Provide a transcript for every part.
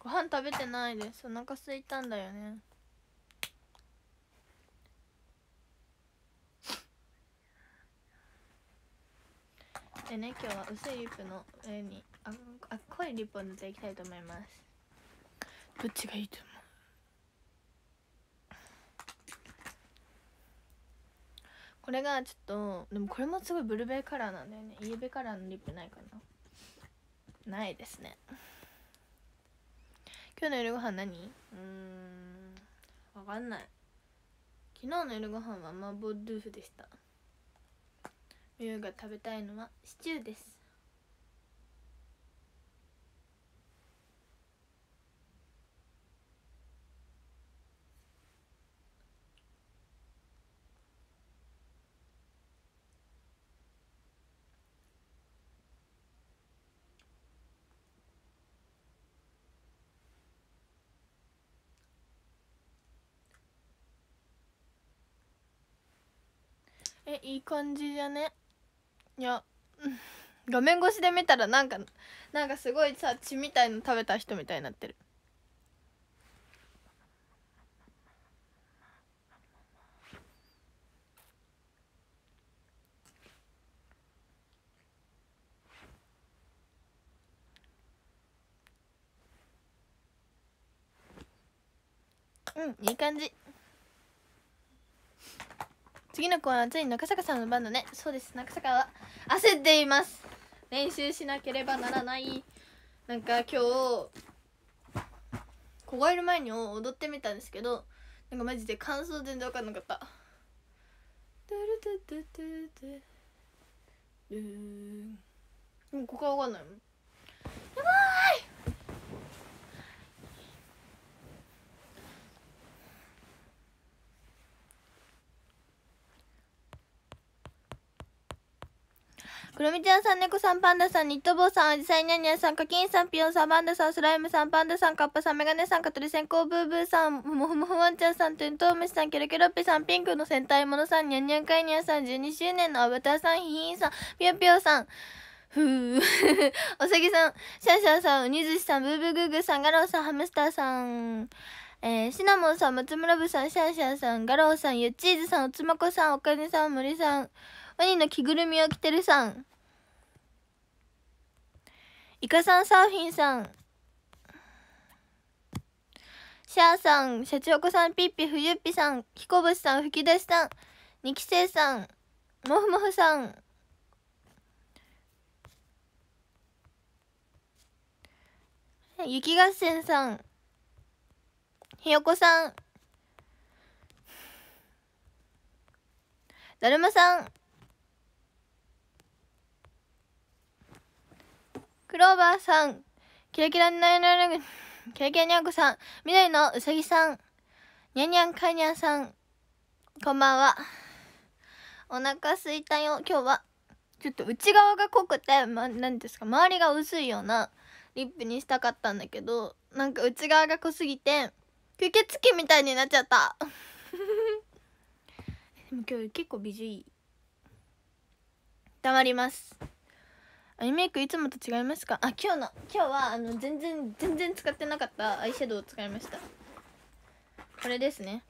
ご飯食べてないですお腹空いたんだよねでね今日は薄いリップの上にああ濃いリップを塗っていきたいと思いますどっちがいいと思うこれがちょっとでもこれもすごいブルベカラーなんだよねイエベカラーのリップないかなないですね今日の夜ご飯何うん分かんない昨日の夜ご飯は麻婆豆腐でしたみゆが食べたいのはシチューですえいい感じじゃねいや画面越しで見たらなんかなんかすごいさ血みたいの食べた人みたいになってるうんいい感じ次のコーナーついに中坂さんの番だねそうです中坂は焦っています練習しなければならないなんか今日凍える前に踊ってみたんですけどなんかマジで感想全然分かんなかったドゥルドゥドゥドゥドゥここは分かんないもんくるみちゃんさん、猫さん、パンダさん、ニット帽さん、アジサイニャニャさん、カキンさん、ピヨンさん、パンダさん、スライムさん、パンダさん、カッパさん、メガネさん、カトリセンコうブーブーさん、モフモフワンちゃんさん、ゥントウムシさん、ケロケロッピさん、ピンクの戦隊モノさん、ニャンニャンカイニャンさん、12周年のアブターさん、ヒーンさん、ピヨピヨさん、ふう。おさぎさん、シャンシャンさん、ウニズシさん、ブーブーグーグーさん、ガロウさん、ハムスターさん、えー、シナモンさん、松村ブさん、シャンシャンさん、ガロウさん、ユッチーズさん、おつまこさん、おかねさん、森さん、ワニの着ぐるみを着てるさん。イカさんサーフィンさん。シャーさん、シャチホコさん、ピッピ、フユッピさん、ヒコブシさん、吹き出しさん、キセイさん、もふもふさん。雪合戦さん、ひよこさん、だるまさん、クローバーさん、キラキラになれる、キラキラにゃんこさん、緑のうさぎさん、にゃにゃんかにゃんさん、こんばんは。お腹すいたよ、今日は。ちょっと内側が濃くて、ま、なんですか、周りが薄いようなリップにしたかったんだけど、なんか内側が濃すぎて、吸血鬼みたいになっちゃった。でも今日結構美女いい。黙ります。アイメイクいつもと違いますかあ今日の今日はあの全然全然使ってなかったアイシャドウを使いましたこれですね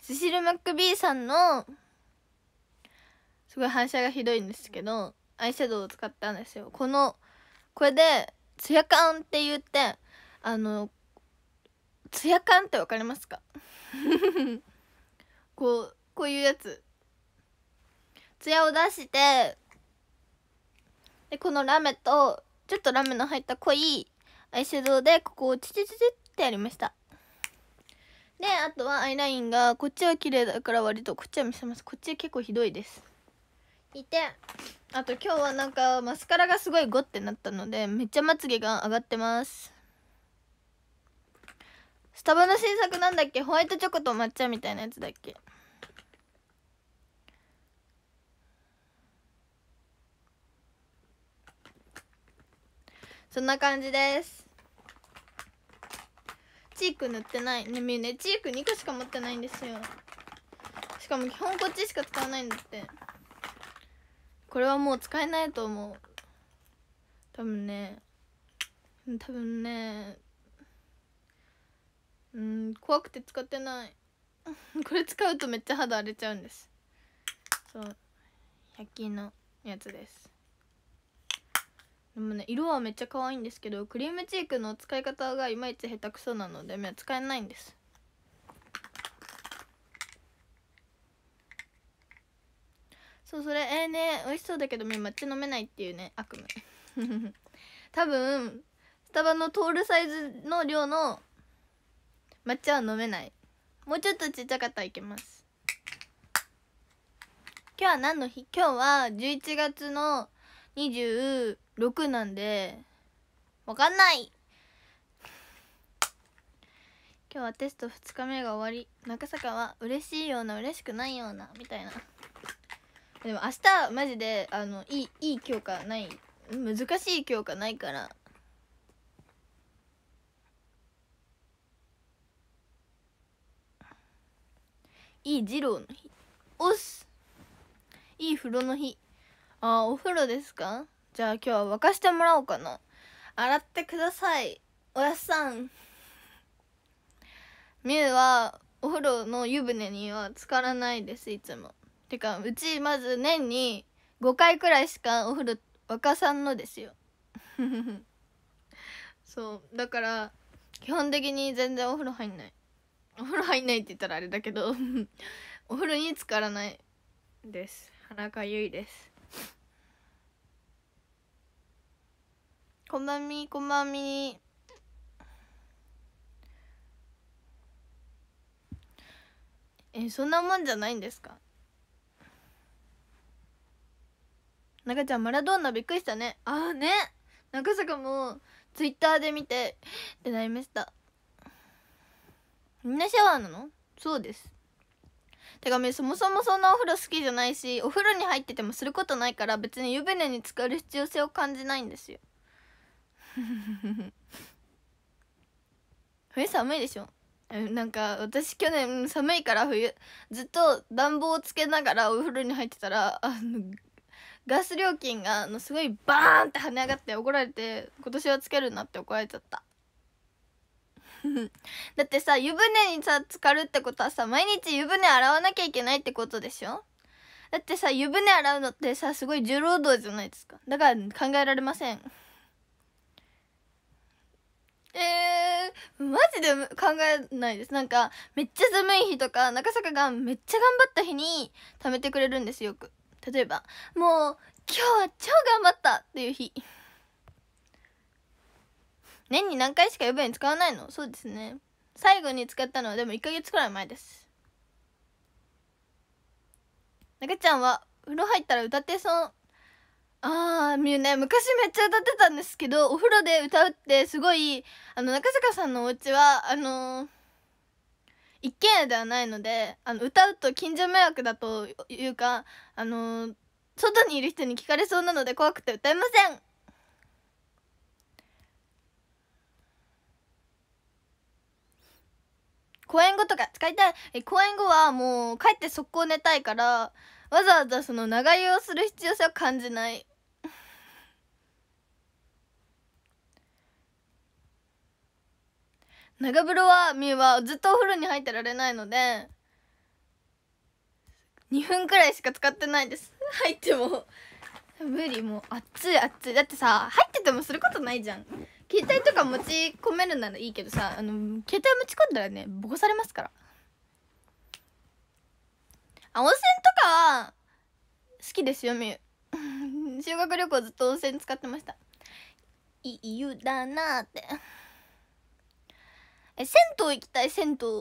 スシルマック B さんのすごい反射がひどいんですけどアイシャドウを使ったんですよこのこれでツヤ感って言ってあのツヤ感って分かりますか こうこういうやつツヤを出してでこのラメとちょっとラメの入った濃いアイシャドウでここをチチチチってやりましたであとはアイラインがこっちは綺麗だから割とこっちは見せますこっちは結構ひどいですいてあと今日はなんかマスカラがすごいゴってなったのでめっちゃまつげが上がってますスタバの新作なんだっけホワイトチョコと抹茶みたいなやつだっけそんな感じですチーク塗ってないねみねチーク2個しか持ってないんですよしかも基本こっちしか使わないんだってこれはもう使えないと思う多分ね多分ねうん怖くて使ってない これ使うとめっちゃ肌荒れちゃうんですそう100均のやつですでもね色はめっちゃ可愛いんですけどクリームチークの使い方がいまいち下手くそなので使えないんですそうそれえー、ね美味しそうだけど抹茶飲めないっていうね悪夢 多分スタバのトールサイズの量の抹茶は飲めないもうちょっとちっちゃかったらいけます今日は何の日今日は11月の20 6なんでわかんない今日はテスト2日目が終わり中坂は嬉しいような嬉しくないようなみたいなでも明日マジであのいいいい教科ない難しい教科ないからいい二郎の日おっすいい風呂の日あーお風呂ですかじゃあ今日は沸かしてもらおうかな洗ってくださいおやっさんみゆはお風呂の湯船には浸からないですいつもてかうちまず年に5回くらいしかお風呂沸かさんのですよ そうだから基本的に全然お風呂入んないお風呂入んないって言ったらあれだけど お風呂に浸からないです鼻かゆいですこまみこまみえそんなもんじゃないんですか中ちゃんマラドーナびっくりしたねああね中坂もツイッターで見てってなりましたみんなシャワーなのそうですてかめそもそもそんなお風呂好きじゃないしお風呂に入っててもすることないから別に湯船に浸かる必要性を感じないんですよ 冬寒いでしょなんか私去年寒いから冬ずっと暖房をつけながらお風呂に入ってたらあのガス料金があのすごいバーンって跳ね上がって怒られて今年はつけるなって怒られちゃった だってさ湯船にさ浸かるってことはさ毎日湯船洗わなきゃいけないってことでしょだってさ湯船洗うのってさすごい重労働じゃないですかだから考えられませんえー、マジで考えないですなんかめっちゃ寒い日とか中坂がめっちゃ頑張った日に貯めてくれるんですよく例えばもう今日は超頑張ったっていう日 年に何回しか予備に使わないのそうですね最後に使ったのはでも1ヶ月くらい前です中ちゃんは風呂入ったら歌ってそうああ、みゆね、昔めっちゃ歌ってたんですけど、お風呂で歌うってすごい、あの、中坂さんのお家は、あのー、一軒家ではないので、あの、歌うと近所迷惑だというか、あのー、外にいる人に聞かれそうなので怖くて歌えません公演後とか使いたいえ公演後はもう帰って速攻寝たいからわざわざその長湯をする必要性を感じない長風呂はみゆはずっとお風呂に入ってられないので2分くらいしか使ってないです 入っても無理もう暑い暑いだってさ入っててもすることないじゃん携帯とか持ち込めるならいいけどさあの携帯持ち込んだらねボコされますからあ温泉とかは好きですよみゆ 修学旅行ずっと温泉使ってましたいい湯だなってえ銭湯行きたい銭湯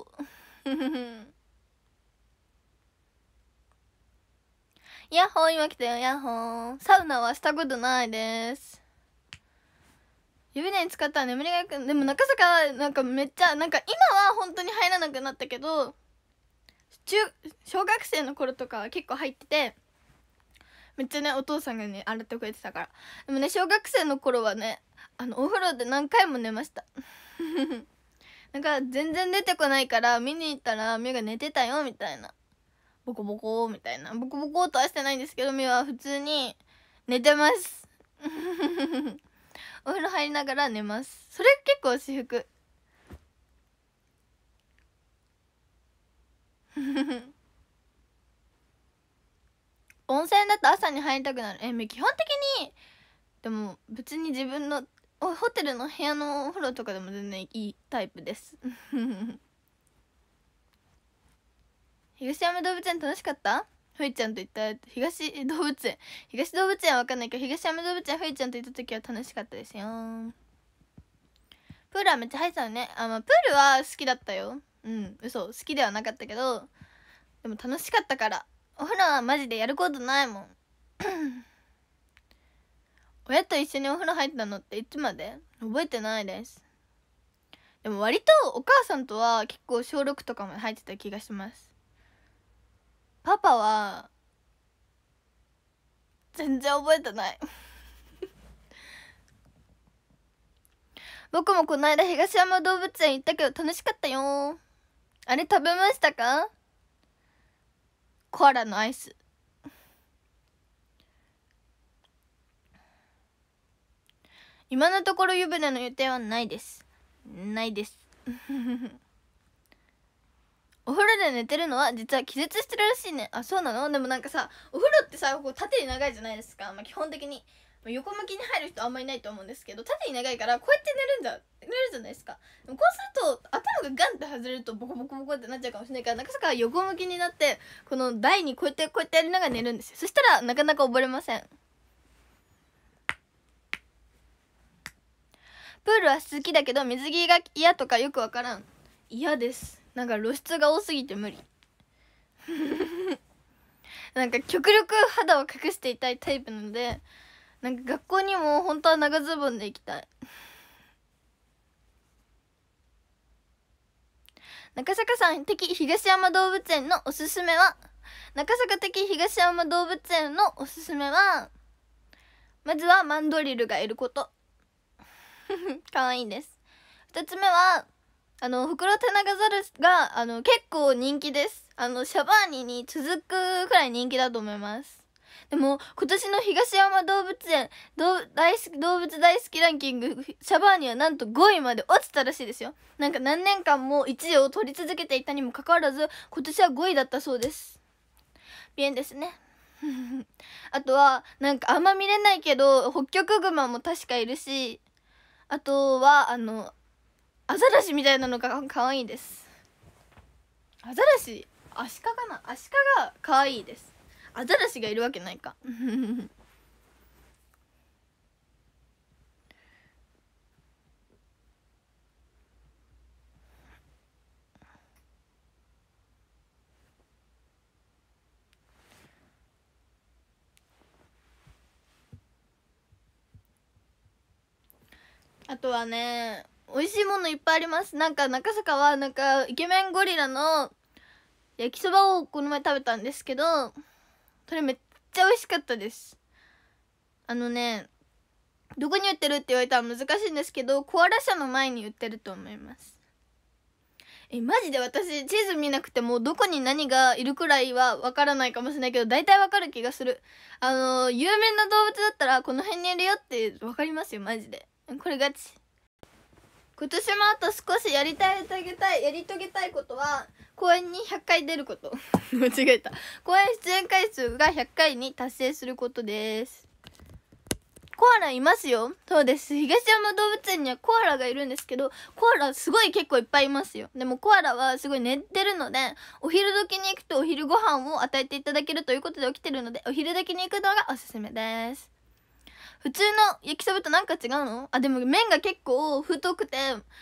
ヤッホー今来たよヤッホーサウナはしたことないです湯船に使ったら眠りがくでも中坂なんかめっちゃなんか今は本当に入らなくなったけど中小学生の頃とかは結構入っててめっちゃねお父さんがね洗ってくれてたからでもね小学生の頃はねあのお風呂で何回も寝ました なんか全然出てこないから見に行ったら目が寝てたよみたいなボコボコみたいなボコボコとはしてないんですけど目は普通に寝てます お風呂入りながら寝ますそれ結構私服 温泉だと朝に入りたくなるえ基本的にでも別に自分のホテルの部屋のお風呂とかでも全然いいタイプです 東山動物園楽しかったふいちゃんと行った東動物園東動物園は分かんないけど東山動物園ふいちゃんと行った時は楽しかったですよプールはめっちゃ入ってたのねあ、まあ、プールは好きだったようん嘘好きではなかったけどでも楽しかったからお風呂はマジでやることないもん親と一緒にお風呂入ったのっていつまで覚えてないですでも割とお母さんとは結構小6とかまで入ってた気がしますパパは全然覚えてない 僕もこの間東山動物園行ったけど楽しかったよあれ食べましたかコアラのアイス今のところ湯船の予定はないですないです お風呂で寝てるのは実は気絶してるらしいねあそうなのでもなんかさお風呂ってさここ縦に長いじゃないですか、まあ、基本的に横向きに入る人あんまりいないと思うんですけど縦に長いからこうやって寝るんだ寝るじゃないですかでもこうすると頭がガンって外れるとボコボコボコってなっちゃうかもしれないからなかなか横向きになってこの台にこうやってこうやってやりながら寝るんですよそしたらなかなか溺れませんプールは好きだけど水着が嫌とかよくわからん嫌ですなんか露出が多すぎて無理 なんか極力肌を隠していたいタイプなのでなんか学校にも本当は長ズボンで行きたい中坂さん的東山動物園のおすすめは中坂的東山動物園のおすすめはまずはマンドリルがいること可 愛いです2つ目はあのフクロテナガザルがあの結構人気ですあのシャバーニに続くくらい人気だと思いますでも今年の東山動物園動物大好きランキングシャバーニはなんと5位まで落ちたらしいですよなんか何年間も1位を取り続けていたにもかかわらず今年は5位だったそうですビエんですね あとはなんかあんま見れないけどホッキョクグマも確かいるしあとはあのアザラシみたいなのがかわいいですアザラシアシカかなアシカがかわいいですアザラシがいるわけないかあとはね美味しいものいっぱいありますなんか中坂はなんかイケメンゴリラの焼きそばをこの前食べたんですけどそれめっちゃ美味しかったですあのねどこに売ってるって言われたら難しいんですけどコアラ社の前に売ってると思いますえマジで私地図見なくてもどこに何がいるくらいはわからないかもしれないけど大体わかる気がするあの有名な動物だったらこの辺にいるよって分かりますよマジでこれガチ今年もあと少しやりたい遂げたいやり遂げたいことは公演に100回出ること 間違えた公演出演回数が100回に達成することですコアラいますよそうです東山動物園にはコアラがいるんですけどコアラすごい結構いっぱいいますよでもコアラはすごい寝てるのでお昼時に行くとお昼ご飯を与えていただけるということで起きてるのでお昼時に行くのがおすすめです普通の焼きそばとなんか違うのあでも麺が結構太くて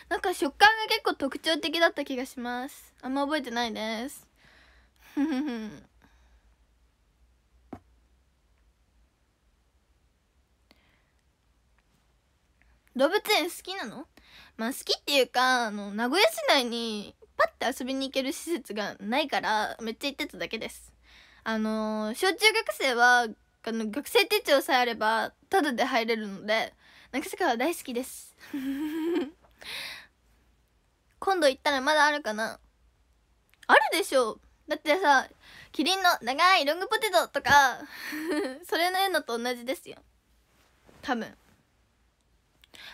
なんか食感が結構特徴的だった気がしますあんま覚えてないです動物園好きなのまあ好きっていうかあの名古屋市内にパッて遊びに行ける施設がないからめっちゃ行ってただけですあのー、小中学生はあの学生手帳さえあればタダで入れるので中坂は大好きです 今度行ったらまだあるかなあるでしょだってさキリンの長いロングポテトとか それの絵のと同じですよ多分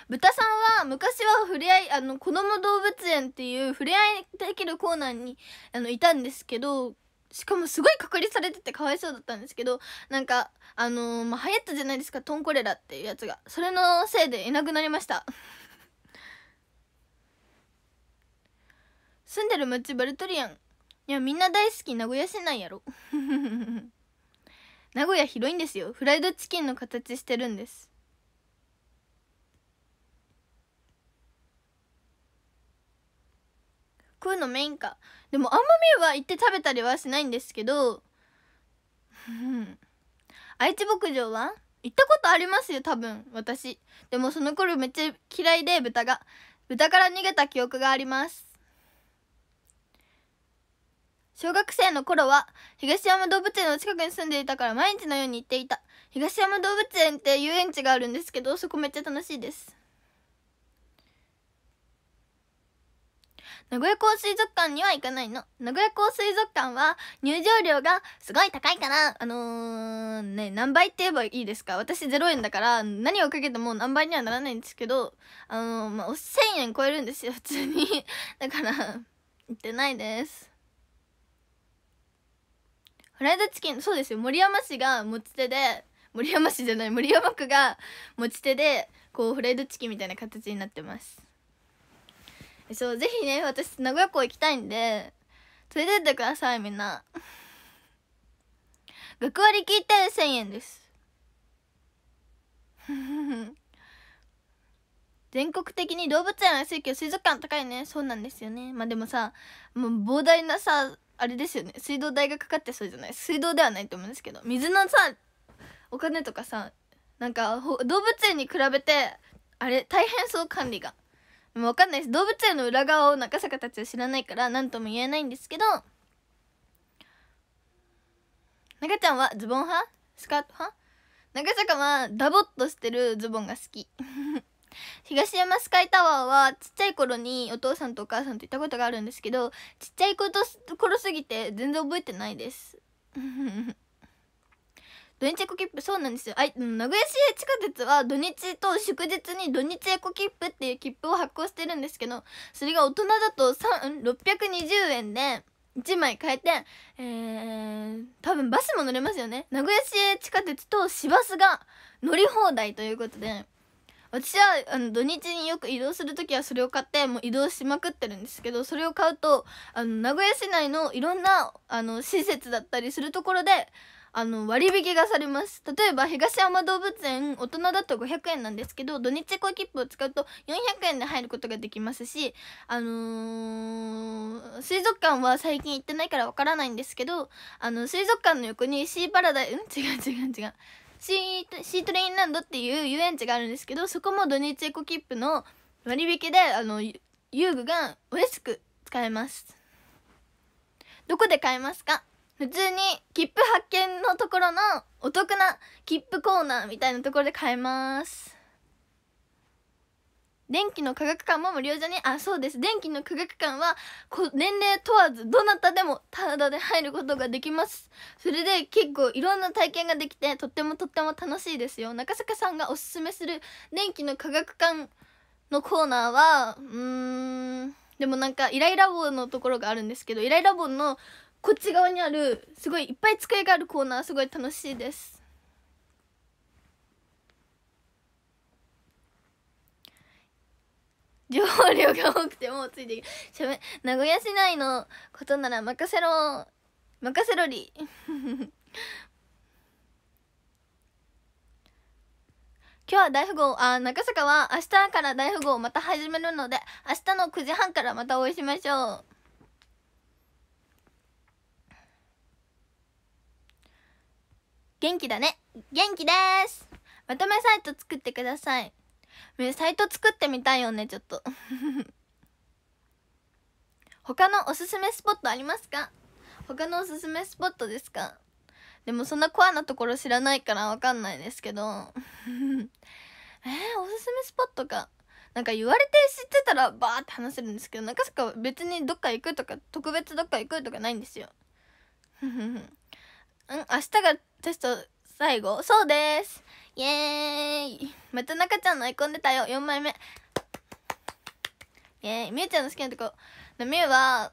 豚さんは昔はふれあいあの子ども動物園っていうふれあいできるコーナーにあのいたんですけどしかもすごい隔離されててかわいそうだったんですけどなんかあのー、まあ、流行ったじゃないですかトンコレラっていうやつがそれのせいでいなくなりました 住んでる町バルトリアンいやみんな大好き名古屋市内やろ 名古屋広いんですよフライドチキンの形してるんです食うのメインかでもあんまみは行って食べたりはしないんですけどうん愛知牧場は行ったことありますよ多分私でもその頃めっちゃ嫌いで豚が豚から逃げた記憶があります小学生の頃は東山動物園の近くに住んでいたから毎日のように行っていた東山動物園って遊園地があるんですけどそこめっちゃ楽しいです名古屋港水族館には行かないの。名古屋港水族館は入場料がすごい高いから、あのー、ね、何倍って言えばいいですか私0円だから、何をかけても何倍にはならないんですけど、あのー、まあ、1000円超えるんですよ、普通に。だから、行ってないです。フライドチキン、そうですよ、森山市が持ち手で、森山市じゃない、森山区が持ち手で、こう、フライドチキンみたいな形になってます。そうぜひね私名古屋港行きたいんで連れてってくださいみんな学割聞いて1000円です 全国的に動物園い水ど水族館高いねそうなんですよねまあでもさもう膨大なさあれですよね水道代がかかってそうじゃない水道ではないと思うんですけど水のさお金とかさなんか動物園に比べてあれ大変そう管理がもうわかんないです動物園の裏側を中坂たちは知らないから何とも言えないんですけど中ちゃんはズボン派スカート派中坂はダボっとしてるズボンが好き 東山スカイタワーはちっちゃい頃にお父さんとお母さんと行ったことがあるんですけどちっちゃい頃すぎて全然覚えてないです 土日エコ切符そうなんですよあ名古屋市営地下鉄は土日と祝日に土日エコ切符っていう切符を発行してるんですけどそれが大人だと620円で1枚買えて、えー、多分バスも乗れますよね名古屋市営地下鉄と市バスが乗り放題ということで私はあの土日によく移動する時はそれを買ってもう移動しまくってるんですけどそれを買うとあの名古屋市内のいろんなあの施設だったりするところであの割引がされます例えば東山動物園大人だと500円なんですけど土日エコ切符を使うと400円で入ることができますしあのー、水族館は最近行ってないからわからないんですけどあの水族館の横にシーパラダイうん違う違う違うシーシートレインランドっていう遊園地があるんですけどそこも土日エコ切符の割引であの遊具がお安く使えますどこで買えますか普通に切符発見のところのお得な切符コーナーみたいなところで買えます電気の科学館も無料じゃねあそうです電気の科学館は年齢問わずどなたでもタダで入ることができますそれで結構いろんな体験ができてとってもとっても楽しいですよ中坂さんがおすすめする電気の科学館のコーナーはうーんでもなんかイライラ棒のところがあるんですけどイライラ棒のこっち側にあるすごいいっぱい机があるコーナーすごい楽しいですが多くてもうついてしゃべ名古屋市内のことなら任せろ任せろり 今日は大富豪あ中坂は明日から大富豪また始めるので明日の9時半からまたお会いしましょう元気だね元気ですまとめサイト作ってくださいサイト作ってみたいよねちょっと 他のおすすめスポットありますか他のおすすめスポットですかでもそんなコアなところ知らないからわかんないですけど えー、おすすめスポットかなんか言われて知ってたらバーって話せるんですけどなん中坂か別にどっか行くとか特別どっか行くとかないんですよ うん明日がテスト最後そうですイエーイまた中ちゃんのアい込んでたよ4枚目イエーイみゆちゃんの好きなとこみゆは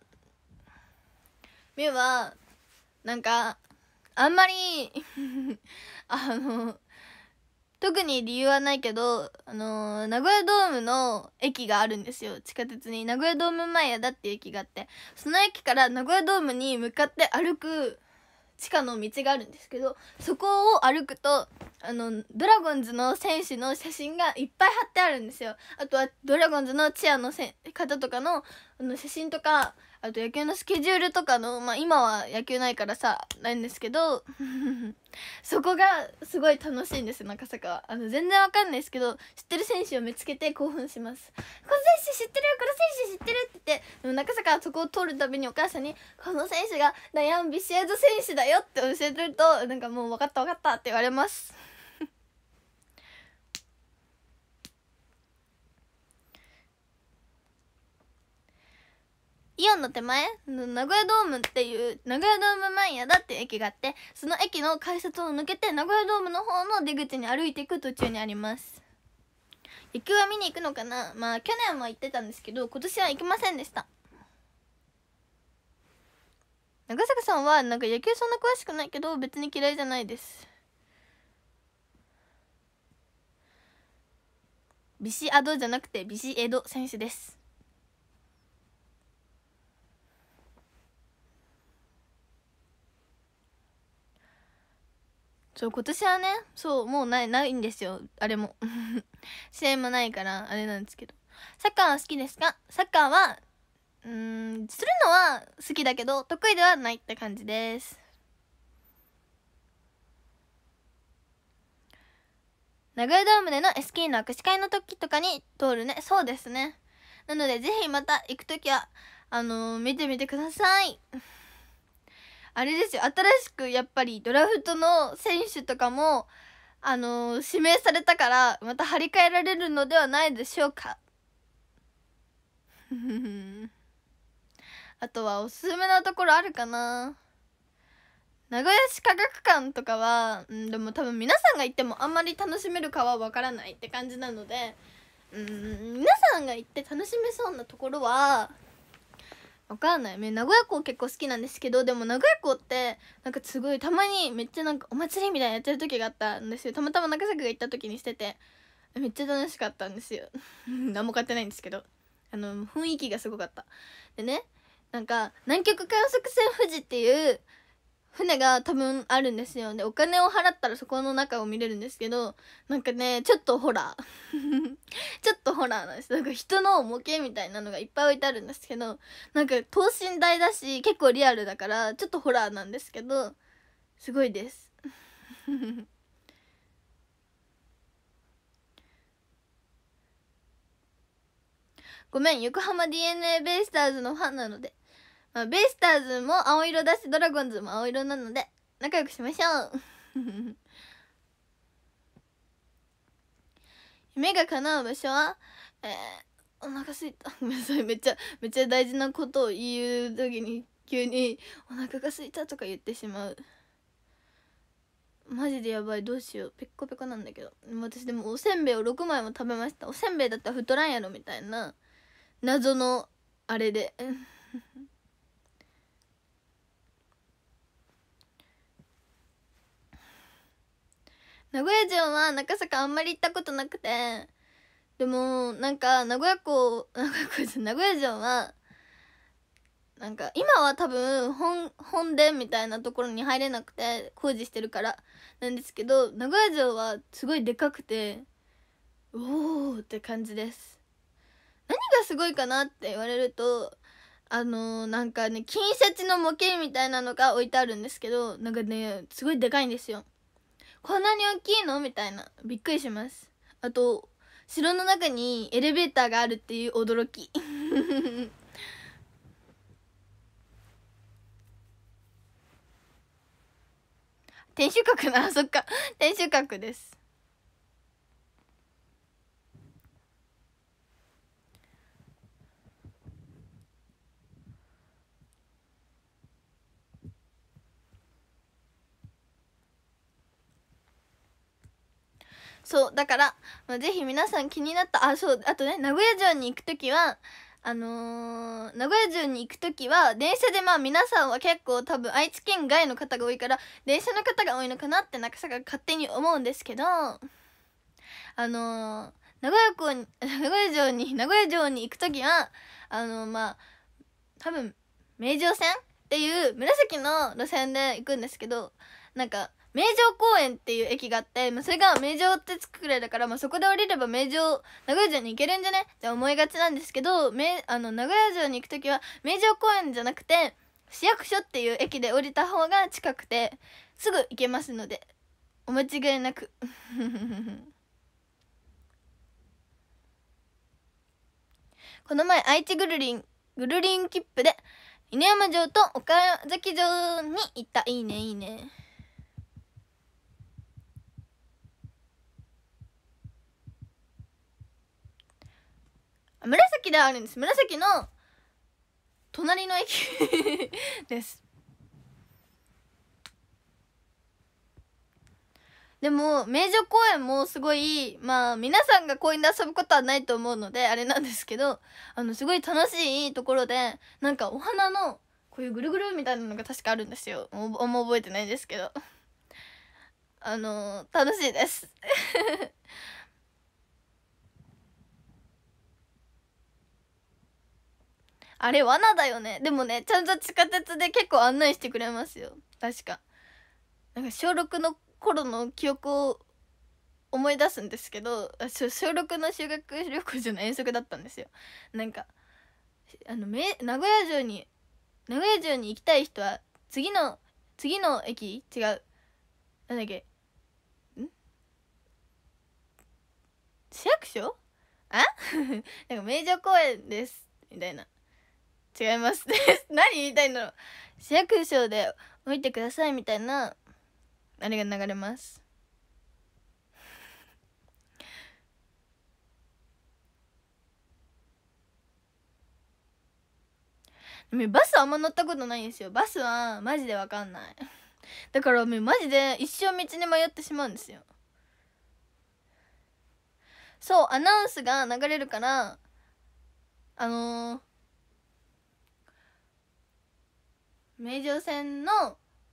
みゆはなんかあんまり あの特に理由はないけど、あのー、名古屋ドームの駅があるんですよ。地下鉄に。名古屋ドーム前屋だっていう駅があって、その駅から名古屋ドームに向かって歩く地下の道があるんですけどそこを歩くとあのドラゴンズの選手の写真がいっぱい貼ってあるんですよあとはドラゴンズのチアのせ方とかのあの写真とかあと野球のスケジュールとかの、まあ、今は野球ないからさないんですけど そこがすごい楽しいんですよ中坂はあの全然わかんないですけど知ってる選手を見つけて興奮しますこの選手知ってるよこの選手知ってるって言ってでも中坂はそこを通るたびにお母さんに「この選手が悩んビシエド選手だよ」って教えてるとなんかもう分かった分かったって言われますイオンの手前名古屋ドームっていう名古屋ドーム前やだっていう駅があってその駅の改札を抜けて名古屋ドームの方の出口に歩いていく途中にあります野球は見に行くのかなまあ去年は行ってたんですけど今年は行きませんでした長坂さんはなんか野球そんな詳しくないけど別に嫌いじゃないですビシアドじゃなくてビシエド選手ですそう今年はねそうもうないないんですよあれも 試合もないからあれなんですけどサッカーは好きですかサッカーはうんするのは好きだけど得意ではないって感じです名古屋ドームでの SK の握手会の時とかに通るねそうですねなのでぜひまた行く時はあのー、見てみてくださいあれですよ新しくやっぱりドラフトの選手とかもあのー、指名されたからまた張り替えられるのではないでしょうか あとはおすすめなところあるかな名古屋市科学館とかは、ん、でも多分皆さんが行ってもあんまり楽しめるかはわからないって感じなので、うん、皆さんが行って楽しめそうなところはわかんない。名古屋港結構好きなんですけど、でも名古屋港って、なんかすごい、たまにめっちゃなんかお祭りみたいなやってる時があったんですよ。たまたま長崎が行った時にしてて、めっちゃ楽しかったんですよ。何も買ってないんですけど。あの、雰囲気がすごかった。でね、なんか、南極観測船富士っていう、船が多分あるんですよでお金を払ったらそこの中を見れるんですけどなんかねちょっとホラー ちょっとホラーなんですなんか人の模型みたいなのがいっぱい置いてあるんですけどなんか等身大だし結構リアルだからちょっとホラーなんですけどすごいです ごめん横浜 d n a ベイスターズのファンなのでベイスターズも青色だしドラゴンズも青色なので仲良くしましょう 夢が叶う場所はえー、お腹すいた ごめんなさいめっちゃめっちゃ大事なことを言う時に急にお腹がすいたとか言ってしまうマジでやばいどうしようペッコペコなんだけど私でもおせんべいを6枚も食べましたおせんべいだったら太らんやろみたいな謎のあれで名古屋城は中坂あんまり行ったことなくてでもなんか名古屋港 名古屋港じゃ名古屋城はなんか今は多分本本殿みたいなところに入れなくて工事してるからなんですけど名古屋城はすごいでかくておおって感じです何がすごいかなって言われるとあのー、なんかね金シャチの模型みたいなのが置いてあるんですけどなんかねすごいでかいんですよこんなに大きいのみたいな。びっくりします。あと、城の中にエレベーターがあるっていう驚き。天守閣な、そっか。天守閣です。そうだから、まあ、ぜひ皆さん気になったあそうあとね名古屋城に行く時はあのー、名古屋城に行く時は電車でまあ皆さんは結構多分愛知県外の方が多いから電車の方が多いのかなって中坂が勝手に思うんですけどあのー、名古屋港に 名古屋城に名古屋城に行く時はあのー、まあ多分名城線っていう紫の路線で行くんですけどなんか名城公園っていう駅があって、まあ、それが名城ってつくくらいだから、まあ、そこで降りれば名城、名古屋城に行けるんじゃねって思いがちなんですけど、名、あの、名古屋城に行くときは、名城公園じゃなくて、市役所っていう駅で降りた方が近くて、すぐ行けますので、お間違いなく この前、愛知ぐるりん、ぐるりん切符で、犬山城と岡崎城に行った。いいね、いいね。紫ではあるんです紫の隣の駅 ですでも名城公園もすごいまあ皆さんが公園で遊ぶことはないと思うのであれなんですけどあのすごい楽しいところでなんかお花のこういうぐるぐるみたいなのが確かあるんですよもう覚えてないんですけどあの楽しいですあれ罠だよねでもねちゃんと地下鉄で結構案内してくれますよ確かなんか小6の頃の記憶を思い出すんですけど小6の修学旅行じゃない遠足だったんですよなんかあの名古屋城に名古屋城に行きたい人は次の次の駅違うなんだっけん市役所あ なんか名城公園ですみたいな違います 何言いたいんだろう市役所で置いてくださいみたいなあれが流れますバスあんま乗ったことないんですよバスはマジで分かんないだからもうマジで一生道に迷ってしまうんですよそうアナウンスが流れるからあのー名城線の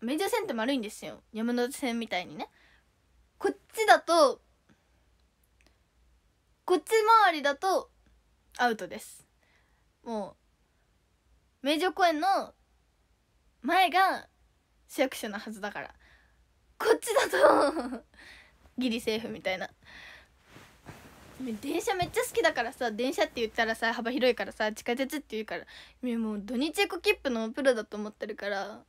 名城線って丸いんですよ山手線みたいにねこっちだとこっち回りだとアウトですもう名城公園の前が市役所のはずだからこっちだと ギリセーフみたいな電車めっちゃ好きだからさ電車って言ったらさ幅広いからさ地下鉄って言うからもう土日エコ切符のプロだと思ってるから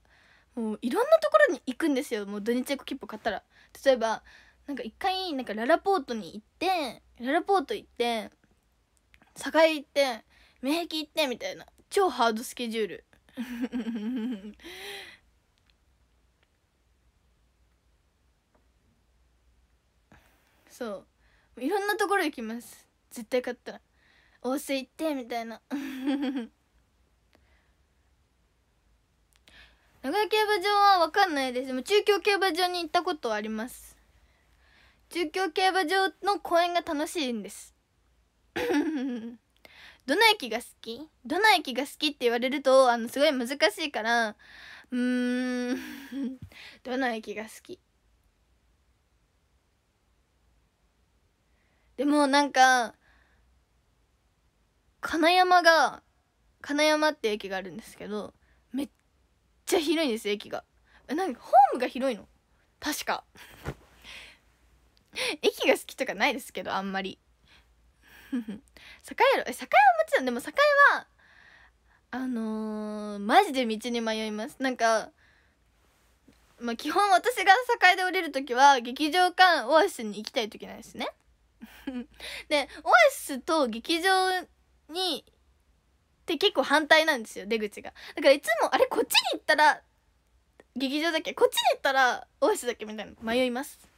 もういろんなところに行くんですよもう土日エコ切符買ったら例えばなんか一回なんかララポートに行ってララポート行って堺行って名壁行ってみたいな超ハードスケジュール そういろんなところ行きます絶対買ったら大須行ってみたいな名古屋競馬場は分かんないですでも中京競馬場に行ったことはあります中京競馬場の公演が楽しいんです どの駅が好きどの駅が好きって言われるとあのすごい難しいからうーん どの駅が好きでもなんか金山が金山って駅があるんですけどめっちゃ広いんです駅がなんかホームが広いの確か 駅が好きとかないですけどあんまり 栄えろ栄えはもちろんでも栄えはあのー、マジで道に迷いますなんかまあ基本私が栄で降りる時は劇場館オアシスに行きたい時なんですね でオアシスと劇場にって結構反対なんですよ出口がだからいつもあれこっちに行ったら劇場だっけこっちに行ったらオアシスだっけみたいな迷います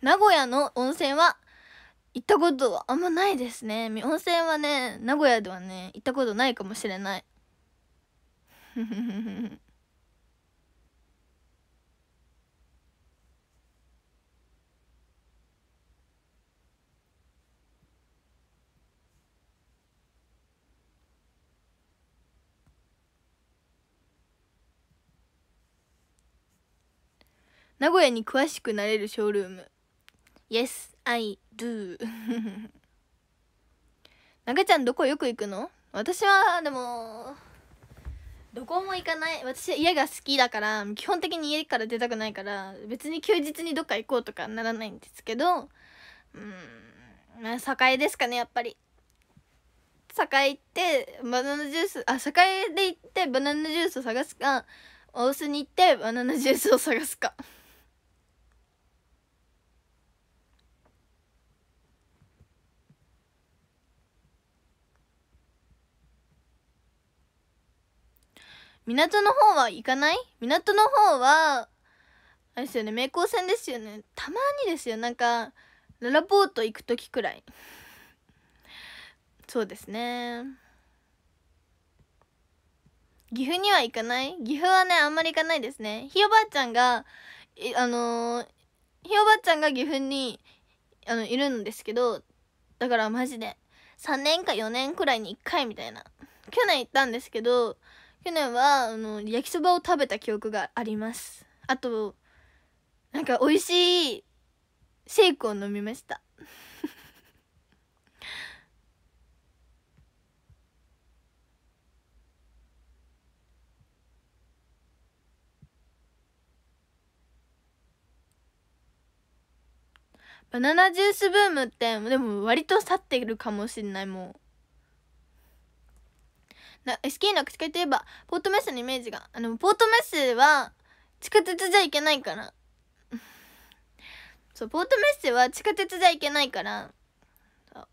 名古屋の温泉は行ったことはあんまないですね温泉はね名古屋ではね行ったことないかもしれない 名古屋に詳しくなれるショールーム Yes, I do 長ちゃんどこよく行くの私はでもどこも行かない私家が好きだから基本的に家から出たくないから別に休日にどっか行こうとかならないんですけどうんまあ栄ですかねやっぱり栄ってバナナジュースあ栄で行ってバナナジュースを探すか大須に行ってバナナジュースを探すか港の方は行かない港の方はあれですよね名高線ですよねたまにですよなんかララポート行く時くらいそうですね岐阜には行かない岐阜はねあんまり行かないですねひいおばあちゃんがあのひいおばあちゃんが岐阜にあのいるんですけどだからマジで3年か4年くらいに1回みたいな去年行ったんですけど去年はあの焼きそばを食べた記憶がありますあとなんか美味しいシェイクを飲みました バナナジュースブームってでも割と去ってるかもしれないもうな SK の口かといえばポートメッセのイメージがあのポートメッセは地下鉄じゃいけないから そうポートメッセは地下鉄じゃいけないから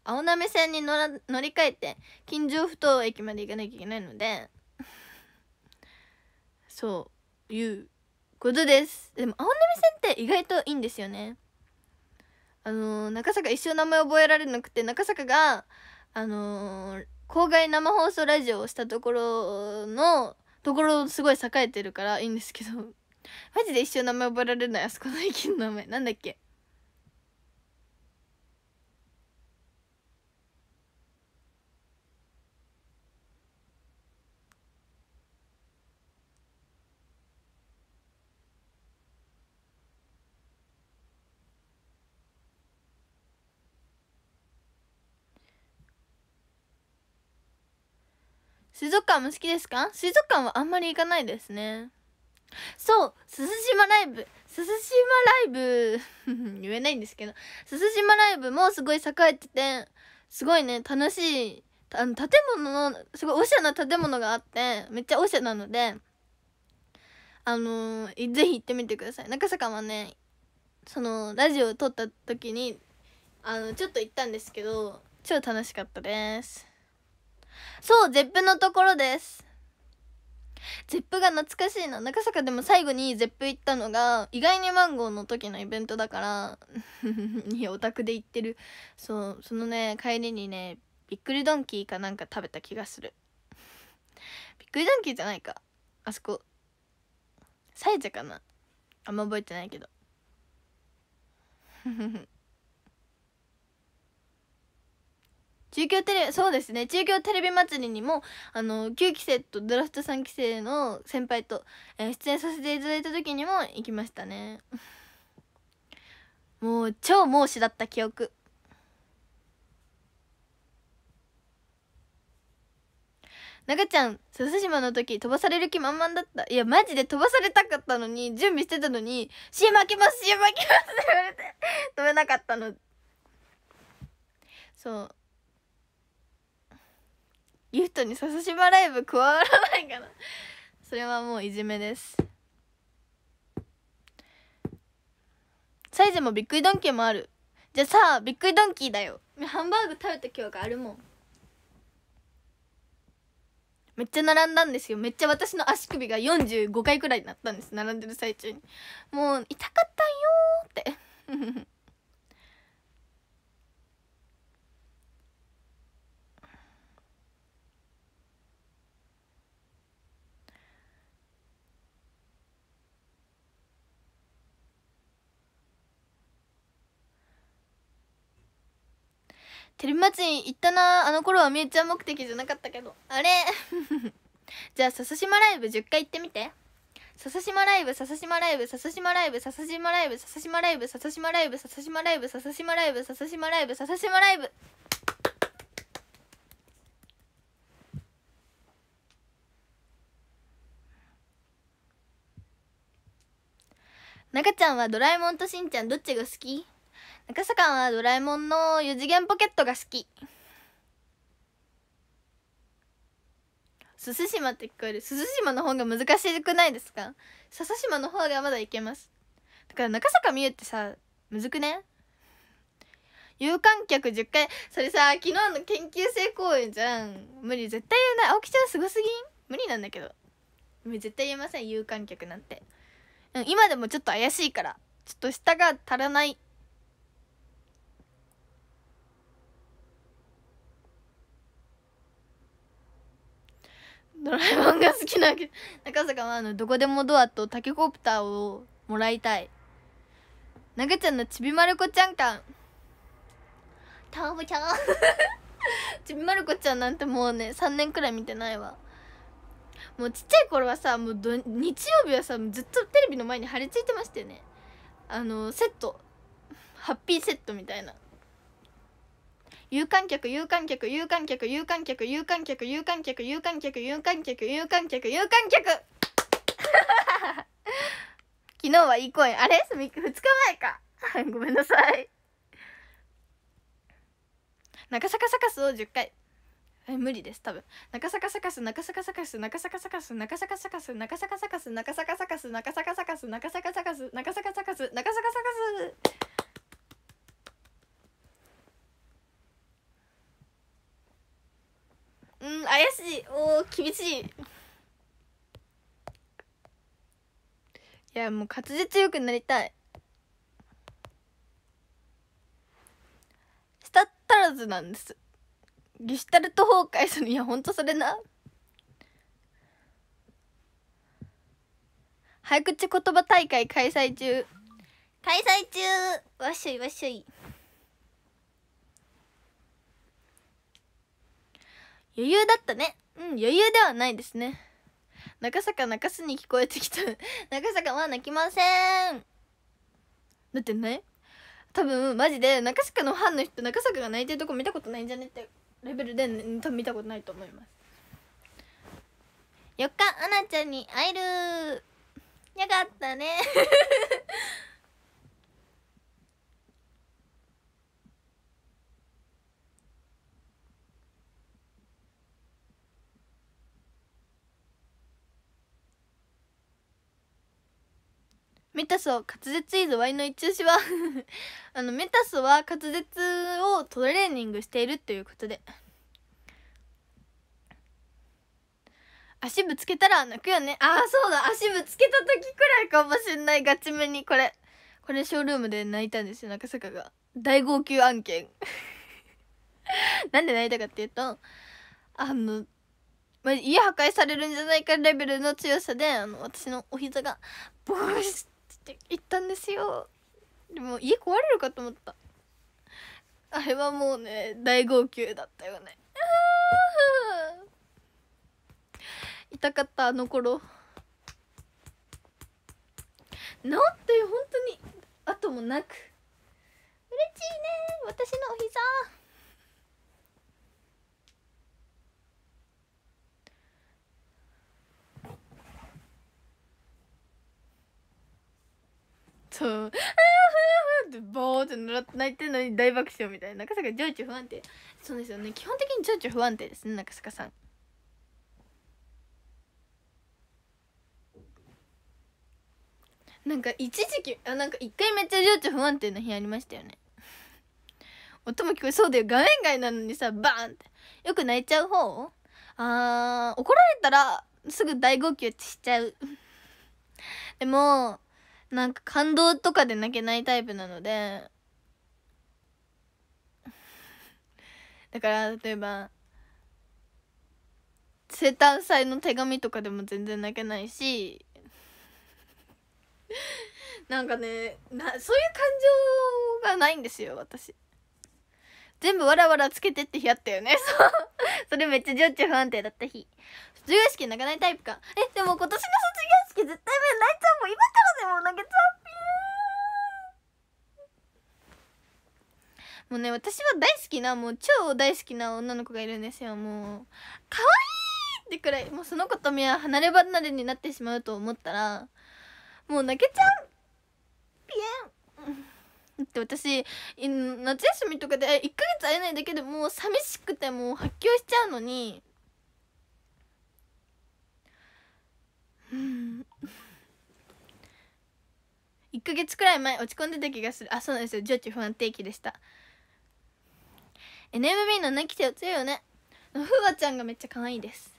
青波線に乗ら乗り換えて金城ふ頭駅まで行かなきゃいけないので そういうことですでも青波線って意外といいんですよねあのー、中坂一生名前覚えられなくて中坂があのー、公害生放送ラジオをしたところのところすごい栄えてるからいいんですけどマジで一生名前覚えられないあそこの駅の名前なんだっけ水族館も好きですか水族館はあんまり行かないですね。そう、す島ライブ。す島ライブ 言えないんですけど、すす島ライブもすごい栄えてて、すごいね、楽しい。あの、建物の、すごいおしゃな建物があって、めっちゃおしゃなので、あのー、ぜひ行ってみてください。中坂はね、その、ラジオを撮った時に、あの、ちょっと行ったんですけど、超楽しかったです。そう、ゼップのところです。ゼップが懐かしいな。中坂でも最後にゼップ行ったのが、意外にマンゴーの時のイベントだから いや、オタクで行ってる。そう、そのね、帰りにね、びっくりドンキーかなんか食べた気がする。びっくりドンキーじゃないか。あそこ。サイズかなあんま覚えてないけど。中京テレビそうですね中京テレビ祭りにもあの9期生とドラフト3期生の先輩と、えー、出演させていただいた時にも行きましたね もう超猛暑だった記憶中ちゃん笹島の時飛ばされる気満々だったいやマジで飛ばされたかったのに準備してたのに「CM 開けます CM 開けます」って言われて飛べなかったのそうギフトに笹島ライブ加わらないかなそれはもういじめですサイズもびっくりドンキーもあるじゃあさびっくりドンキーだよハンバーグ食べた記憶あるもんめっちゃ並んだんですよめっちゃ私の足首が45回くらいになったんです並んでる最中にもう痛かったよーってテレマチ行ったなあの頃はみゆちゃん目的じゃなかったけどあれ じゃあ笹島ライブ10回行ってみて笹島ライブ笹島ライブ笹島ライブ笹島ライブ笹島ライブ笹島ライブ笹島ライブ笹島ライブ笹島ライブ笹島ライブ中ちゃんはドラえもんとしんちゃんどっちが好き赤坂はドラえもんの4次元ポケットが好きし島って聞こえるし島の方が難しくないですか笹島の方がまだいけますだから中坂美優ってさむずくね有観客10回それさ昨日の研究生公演じゃん無理絶対言えない青木ちゃんすごすぎん無理なんだけど絶対言えません有観客なんて、今でもちょっと怪しいからちょっと下が足らないドラえもんが好きな中坂はあのどこでもドアとタケコプターをもらいたい長ちゃんのちびまる子ちゃん感タオブちゃんちびまる子ちゃんなんてもうね3年くらい見てないわもうちっちゃい頃はさもう日曜日はさずっとテレビの前に張り付いてましたよねあのセットハッピーセットみたいな有観客有観客有観客有観客有観客有観客有観客有観客有観客有観客 昨日はいい公演あれ ?2 日前か ごめんなさい中坂サカスを10回え無理です多分中坂サカス中坂サカス中坂サカス中坂サカス中坂サカス中坂サカス中坂サカス中坂サカス中坂サカス中坂サカス中坂サカスうん怪しいおー厳しいいやもう滑舌よくなりたいしたたらずなんですギュシタルト崩壊するいやほんとそれな早口言葉大会開催中開催中わっしょいわっしょい余裕だったね。うん、余裕ではないですね。中坂泣かすに聞こえてきた 中坂は泣きません。だってね、多分マジで中坂のファンの人、中坂が泣いてるとこ見たことないんじゃねってレベルで、ね、多分見たことないと思います。4日か、あなちゃんに会えるよかったね メタソ滑舌いいぞワイの一押しは あのメタソは滑舌をトレーニングしているということで足ぶつけたら泣くよねああそうだ足ぶつけた時くらいかもしんないガチめにこれこれショールームで泣いたんですよ中坂が大号泣案件 なんで泣いたかっていうとあのま家破壊されるんじゃないかレベルの強さであの私のお膝がボーシって言ったんですよでも家壊れるかと思ったあれはもうね大号泣だったよね痛かったあの頃治って本当に後もなく嬉しいね私のお膝そう「ああふーふー」ってボーって泣いてるのに大爆笑みたいな中坂情緒不安定そうですよね基本的に情緒不安定ですね中坂さんなんか一時期あなんか一回めっちゃ情緒不安定な日ありましたよね音も聞こえそうだよ画面外なのにさバーンってよく泣いちゃう方あー怒られたらすぐ大号泣しちゃうでもなんか感動とかで泣けないタイプなのでだから例えば生誕祭の手紙とかでも全然泣けないしなんかねなそういう感情がないんですよ私全部わらわらつけてって日あったよねそう それめっちゃ情緒不安定だった日卒業式泣かないタイプかえでも今年の卒絶対泣いちゃうもん今からでも泣げちゃうもうね私は大好きなもう超大好きな女の子がいるんですよもう可愛いってくらいもうその子と目は離れ離れになってしまうと思ったらもう泣けちゃうピエンって私夏休みとかで1ヶ月会えないだけでもう寂しくてもう発狂しちゃうのに1ヶ月くらい前落ち込んでた気がするあそうなんですよ情緒不安定期でした NMB の泣き手強いよねふわちゃんがめっちゃ可愛いです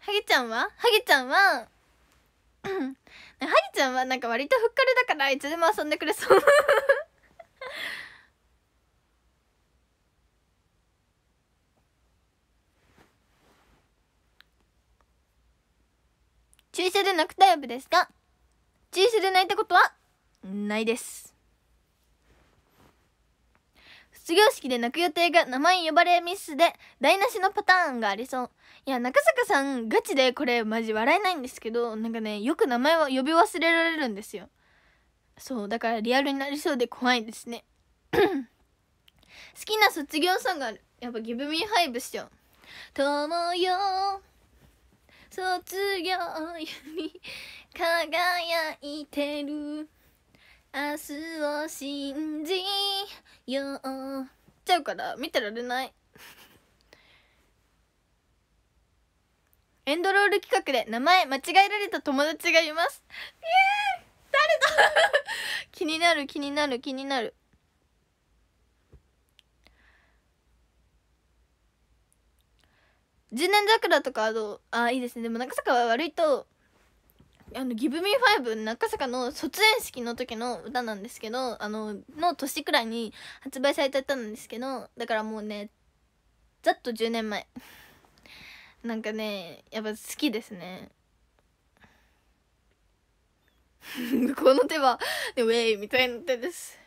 ハギちゃんはハギちゃんは ハギちゃんはなんか割とふっかるだからいつでも遊んでくれそう注射で泣くタイプですか注射で泣いたことはないです卒業式で泣く予定が名前呼ばれミスで台無しのパターンがありそういや中坂さんガチでこれマジ笑えないんですけどなんかねよく名前は呼び忘れられるんですよそうだからリアルになりそうで怖いですね 好きな卒業ソングあるやっぱ「ギブミーハイブしちゃう「ともよ」卒業指輝いてる明日を信じようちゃうから見てられないエンドロール企画で名前間違えられた友達がいますえエ誰だ 気になる気になる気になる10年桜とかあのあいいですねでも中坂は悪いとあの、ギブミーファイブ、中坂の卒園式の時の歌なんですけど、あの、の年くらいに発売されちゃったんですけど、だからもうね、ざっと10年前。なんかね、やっぱ好きですね。この手は、ウェイみたいな手です。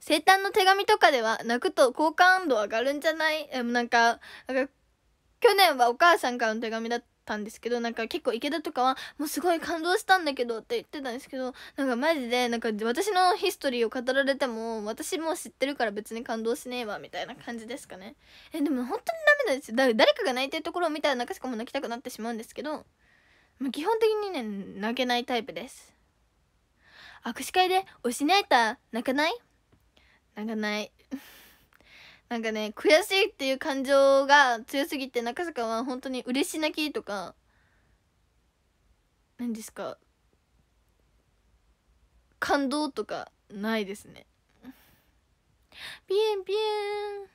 生誕の手紙とかでは泣くと好感度上がるんじゃないえなんか去年はお母さんからの手紙だったんですけどなんか結構池田とかは「もうすごい感動したんだけど」って言ってたんですけどなんかマジでなんか私のヒストリーを語られても私もう知ってるから別に感動しねえわみたいな感じですかねえでも本当にダメなんですよだ誰かが泣いてるところを見たらかしかも泣きたくなってしまうんですけど、まあ、基本的にね泣けないタイプです握手会で「推し泣いた泣かない?」なんかない なんかね悔しいっていう感情が強すぎて中坂は本当に嬉し泣きとか何ですか感動とかないですねピエンピエン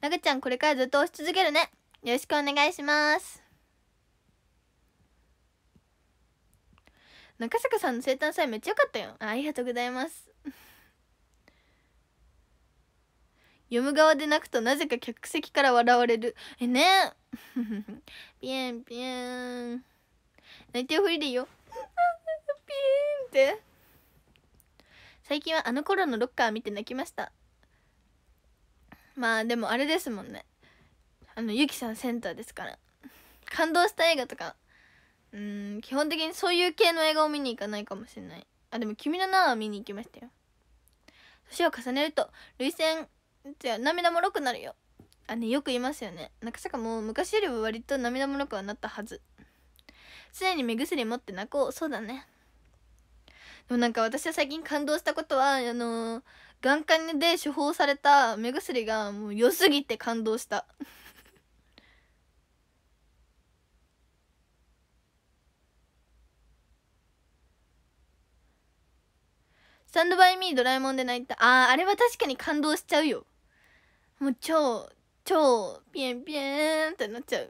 中ちゃんこれからずっと押し続けるねよろしくお願いします中坂さんの生誕祭めっちゃ良かったよありがとうございます読む側で泣くとなぜか客席から笑われるえねえピエンピエン泣いてフふりでいいよピエンって最近はあの頃のロッカー見て泣きましたまあでもあれですもんねあのゆきさんセンターですから感動した映画とかうん基本的にそういう系の映画を見に行かないかもしれないあでも「君の名は」見に行きましたよ年を重ねると涙腺じゃ涙もろくなるよあねよく言いますよねなんかさかもう昔よりは割と涙もろくはなったはず常に目薬持って泣こうそうだねでもなんか私は最近感動したことはあのー、眼科で処方された目薬がもう良すぎて感動したサンドバイミードラえもんで泣いた。ああ、あれは確かに感動しちゃうよ。もう超、超、ピエンピエンってなっちゃう。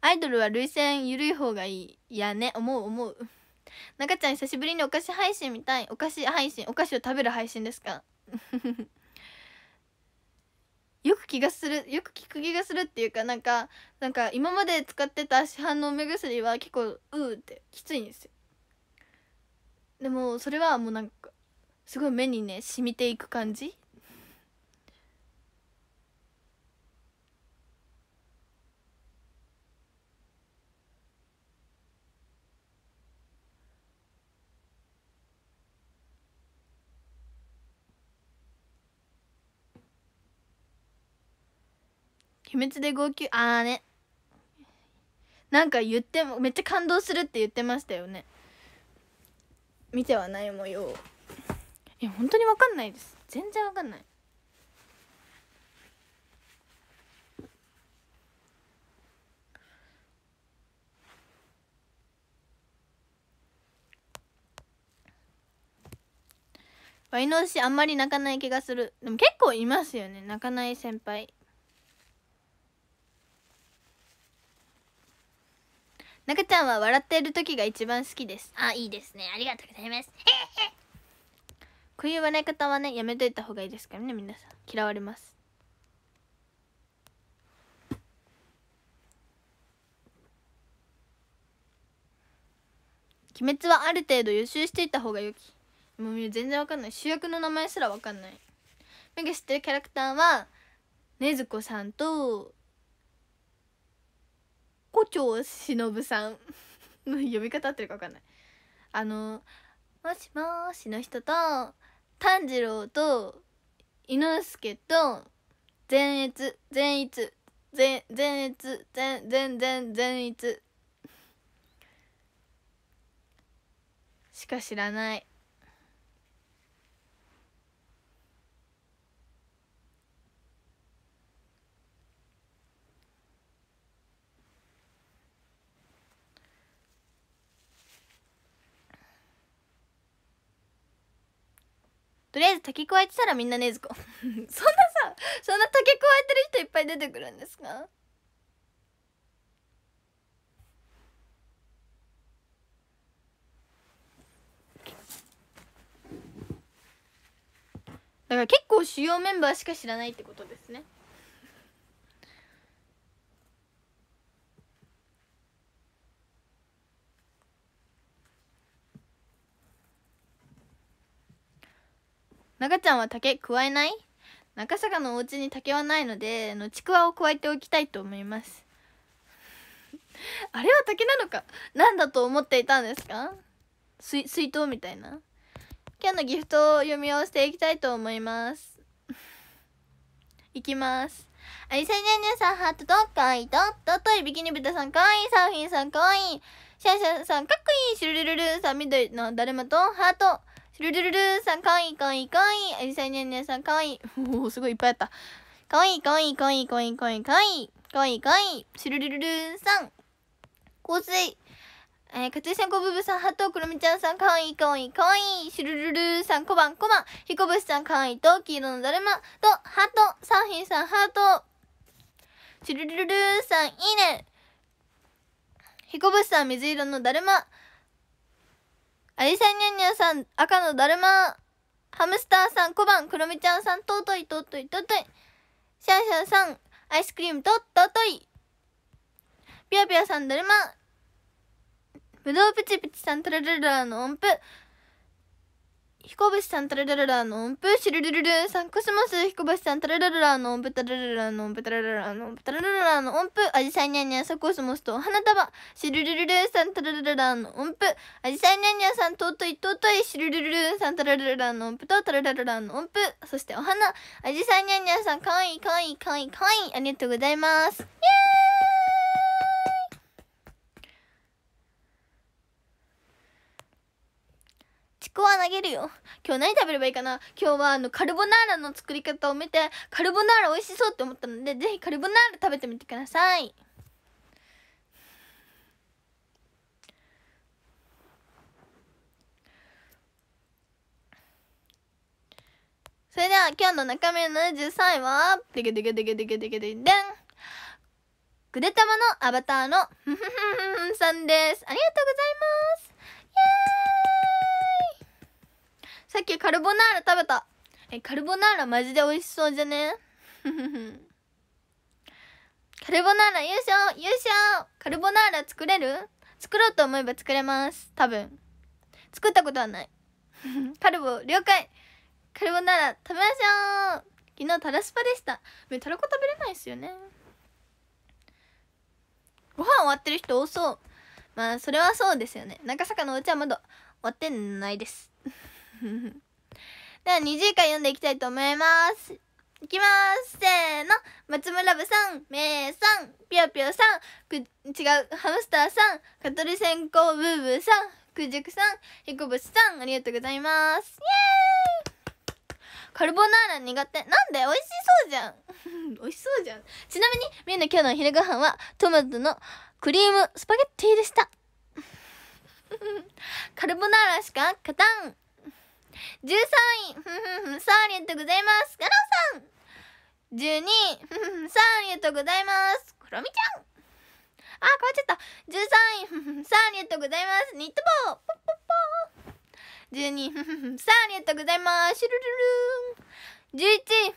アイドルは涙腺るい方がいい。いやね、思う思う。中ちゃん久しぶりにお菓子配信みたい。お菓子配信、お菓子を食べる配信ですかよく気がするよく聞く気がするっていうかなんかなんか今まで使ってた市販の目薬は結構うってきついんですよでもそれはもうなんかすごい目にね染みていく感じ秘密で号泣ああねなんか言ってもめっちゃ感動するって言ってましたよね見てはない模様や本当に分かんないです全然分かんないワイのシあんまり泣かない気がするでも結構いますよね泣かない先輩中ちゃんは笑っている時が一番好きですあいいですねありがとうございます こういう笑い方はねやめといた方がいいですからね皆さん嫌われます鬼滅はある程度予習していた方が良きもう全然わかんない主役の名前すらわかんないんか知ってるキャラクターはねずこさんと胡蝶ぶさんの呼び方合ってるか分かんないあの「もしもーし」の人と炭治郎と伊之助と善逸善逸善善逸善善善善逸しか知らないとりあえず竹加えてたらみんなねずこ そんなさそんな竹加えてる人いっぱい出てくるんですかだから結構主要メンバーしか知らないってことですね中ちゃんは竹加えない中坂のお家に竹はないのでのちくわを加えておきたいと思います あれは竹なのか何だと思っていたんですか水筒みたいな今日のギフトを読みをしていきたいと思いますいきますありさいねねさんハートとかいとっとといビキニタさんかわいいサーフィンさんかわいいシャンシャンさんかっこいいシュルルルルさん緑のだるまとハートルルルルーさん、かわいいかわいいかわいい。あサさネンネンさん、かわいい。おお、すごいいっぱいあった。かわいいかわいいかわいいかわいいかわいいかわいい。かわいいかわいい。シュルルルルーさん、香水。えー、かついさんこぶぶさん、はとくるみちゃんさん、かわいいかわいいかわいい。シュルルルーさん、こばんこばん。ひこぶしさん、かわいいと、黄色のだるまと、ハト、サーフィンさん、ハート。シュルルルルーさん、いいね。ひこぶしさん、水色のだるま。アリサニャンニャンさん、赤のだるま。ハムスターさん、小判、クロミちゃんさん、とうとい、とうとい、とうとい。シャンシャンさん、アイスクリームと、とうとい。ぴよぴよさん、だるま。ぶどうプチプチさん、トラルラの音符。彦星さんタラララらの音符シルルルるンさんコスモス彦星さんタラララらの音符タラララの音符タラララの音符ららららの音符アジサイニャニャさコスモスと花束シルルルルンさんタララララの音符アジサイニャニャさんといといシルルルルンさんタララララの音符とタララララの音符そしてお花アジサイニャニャさんかわいいかわいいかわいいかわいいありがとうございますイエーイちくわ投げるよ。今日何食べればいいかな今日はあの、カルボナーラの作り方を見て、カルボナーラ美味しそうって思ったので、ぜひカルボナーラ食べてみてください。それでは今日の中身の73位は、デでけでけでけでけでけでん。ぐでたまのアバターの、ふふふふさんです。ありがとうございます。イェーイさっきカルボナーラ食べたえカルボナーラマジで美味しそうじゃね カルボナーラ優勝優勝カルボナーラ作れる作ろうと思えば作れます多分作ったことはない カルボ了解カルボナーラ食べましょう昨日タラスパでしたタらコ食べれないですよねご飯終わってる人多そうまあそれはそうですよね長坂のお茶まだ終わってないです では20回読んでいきたいと思います。いきますせーの松村部さん、めいさん、ぴよぴよさん、く、違う、ハムスターさん、蚊取り線香ブーブーさん、くじゅくさん、ひこぶしさん、ありがとうございます。イエーイカルボナーラ苦手。なんで美味しそうじゃん。美味しそうじゃん。ちなみに、みんな今日のお昼ご飯は、トマトのクリームスパゲッティでした。カルボナーラしか勝たん。13位、ふんふんふ、サありがとうございます。ガロさん !12 位、ふんふ、ん、ありがとうございます。クロミちゃんあ、変わっちゃった !13 位、ふふふ、サありがとうございます。ニット帽ポッポッポー !12 位、ふふふ、サありがとうございます。シュルル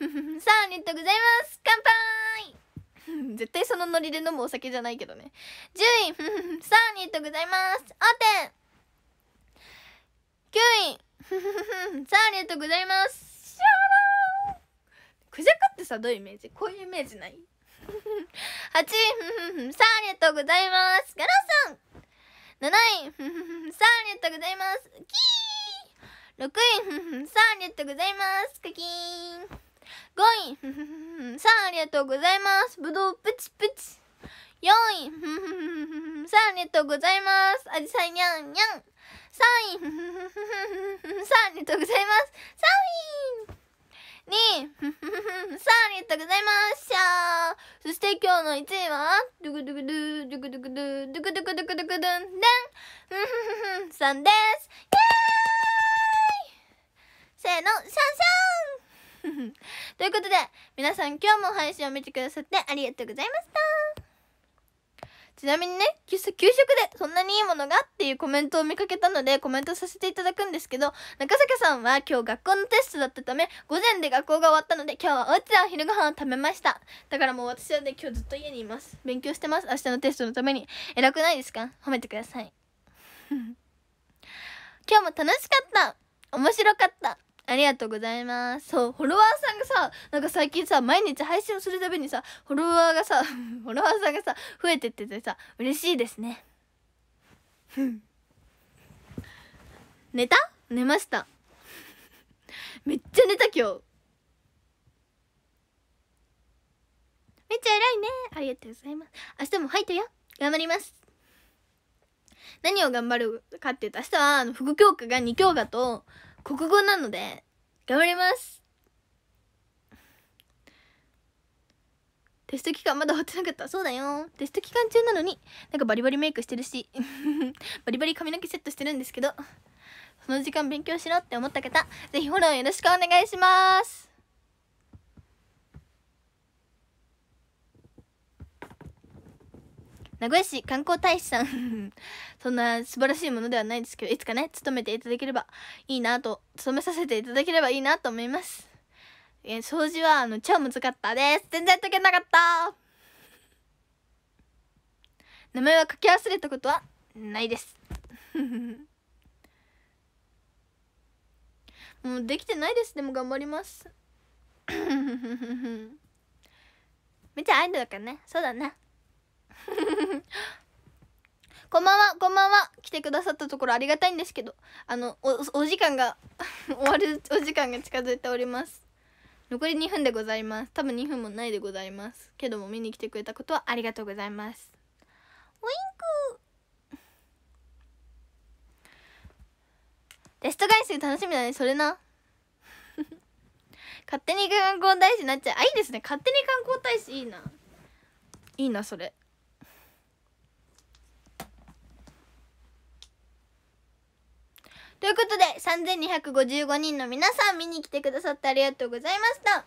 ルーン !11 位、ふふふ、サーリエットございます。乾杯 絶対そのノリで飲むお酒じゃないけどね。10位、ふふんん、ありがとうございます。オーテン !9 位、さあ、ありがとうございます。シャーーラクジャクってさ、どういうイメージこういうイメージない8位 さあ、ありがとうございます。ガラさん !7 位さあ、ありがとうございます。キー !6 位さあ、ありがとうございます。クキーン !5 位さあ、ありがとうございます。ぶどうプチプチ4位、ふんふんふんふんございます。あじさいにゃんにゃん。3位、ふんふんふんふんさございます。3位 !2 位、ふんふんふん、さあ、ございました。そして、今日の1位は、ドゥクドゥクドゥ、ドゥクドゥクドゥ、ドゥクドゥクドゥクドゥクドゥン、でん、ふんさんです。イェーイせーの、シャンシャンということで、皆さん今日も配信を見てくださってありがとうございました。ちなみにね、給食でそんなにいいものがっていうコメントを見かけたのでコメントさせていただくんですけど、中坂さんは今日学校のテストだったため、午前で学校が終わったので今日はお家でお昼ご飯を食べました。だからもう私はね、今日ずっと家にいます。勉強してます。明日のテストのために。偉くないですか褒めてください。今日も楽しかった面白かったありがとうございます。そう、フォロワーさんがさ、なんか最近さ、毎日配信をするたびにさ、フォロワーがさ、フォロワーさんがさ、増えてっててさ、嬉しいですね。寝た寝ました。めっちゃ寝た今日。めっちゃ偉いね。ありがとうございます。明日もファイトよ。頑張ります。何を頑張るかっていうと、明日は、あの、副教科が2教科と、国語なので、頑張りますテスト期間まだ終わってなかった。そうだよ。テスト期間中なのに、なんかバリバリメイクしてるし、バリバリ髪の毛セットしてるんですけど、その時間勉強しろって思った方、ぜひフォローよろしくお願いします。名古屋市観光大使さん そんな素晴らしいものではないですけどいつかね勤めていただければいいなと勤めさせていただければいいなと思いますえ掃除はあの超難かったです全然解けなかった名前は書き忘れたことはないです もうできてないですでも頑張ります めっちゃアイドルかねそうだね こんばんは、こんばんは。来てくださったところありがたいんですけど、あの、お、お時間が 終わるお時間が近づいております。残り2分でございます。多分2分もないでございます。けども見に来てくれたことはありがとうございます。ウィンクテスト外数楽しみだね、それな。勝手に観光大使になっちゃう。あ、いいですね。勝手に観光大使いいな。いいな、それ。ということで、3255人の皆さん見に来てくださってありがとうございました。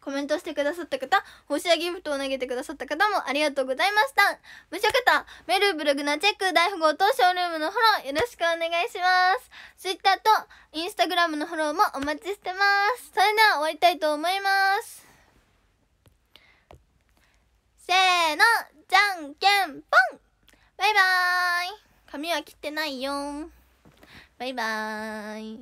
コメントしてくださった方、星やギフトを投げてくださった方もありがとうございました。無職方、メール、ブログのチェック、大富豪とショールームのフォローよろしくお願いします。Twitter と Instagram のフォローもお待ちしてます。それでは終わりたいと思います。せーの、じゃんけんぽんバイバーイ髪は切ってないよバイバーイ。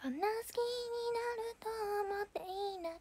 こんな好きになると思っていな